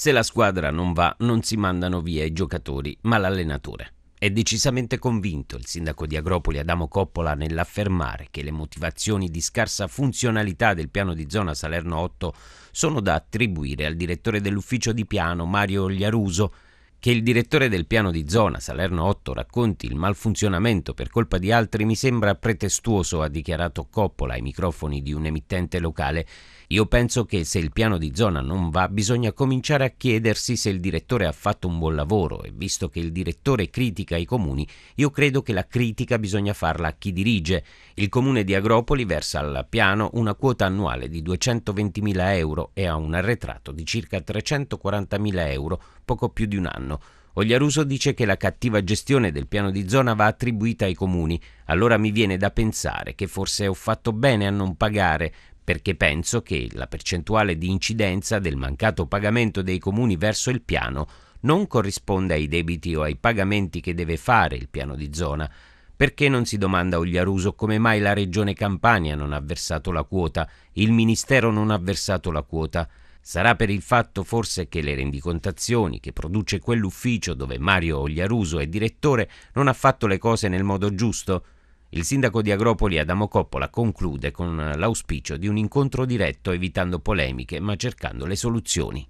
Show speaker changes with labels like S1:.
S1: Se la squadra non va, non si mandano via i giocatori, ma l'allenatore. È decisamente convinto il sindaco di Agropoli Adamo Coppola nell'affermare che le motivazioni di scarsa funzionalità del piano di zona Salerno 8 sono da attribuire al direttore dell'ufficio di piano Mario Gliaruso, che il direttore del piano di zona, Salerno 8, racconti il malfunzionamento per colpa di altri mi sembra pretestuoso, ha dichiarato Coppola ai microfoni di un emittente locale. Io penso che se il piano di zona non va bisogna cominciare a chiedersi se il direttore ha fatto un buon lavoro e visto che il direttore critica i comuni, io credo che la critica bisogna farla a chi dirige. Il comune di Agropoli versa al piano una quota annuale di 220.000 euro e ha un arretrato di circa 340.000 euro poco più di un anno. Ogliaruso dice che la cattiva gestione del piano di zona va attribuita ai comuni. Allora mi viene da pensare che forse ho fatto bene a non pagare, perché penso che la percentuale di incidenza del mancato pagamento dei comuni verso il piano non corrisponde ai debiti o ai pagamenti che deve fare il piano di zona. Perché non si domanda Ogliaruso come mai la regione Campania non ha versato la quota, il ministero non ha versato la quota? Sarà per il fatto forse che le rendicontazioni che produce quell'ufficio dove Mario Ogliaruso è direttore non ha fatto le cose nel modo giusto? Il sindaco di Agropoli Adamo Coppola conclude con l'auspicio di un incontro diretto evitando polemiche ma cercando le soluzioni.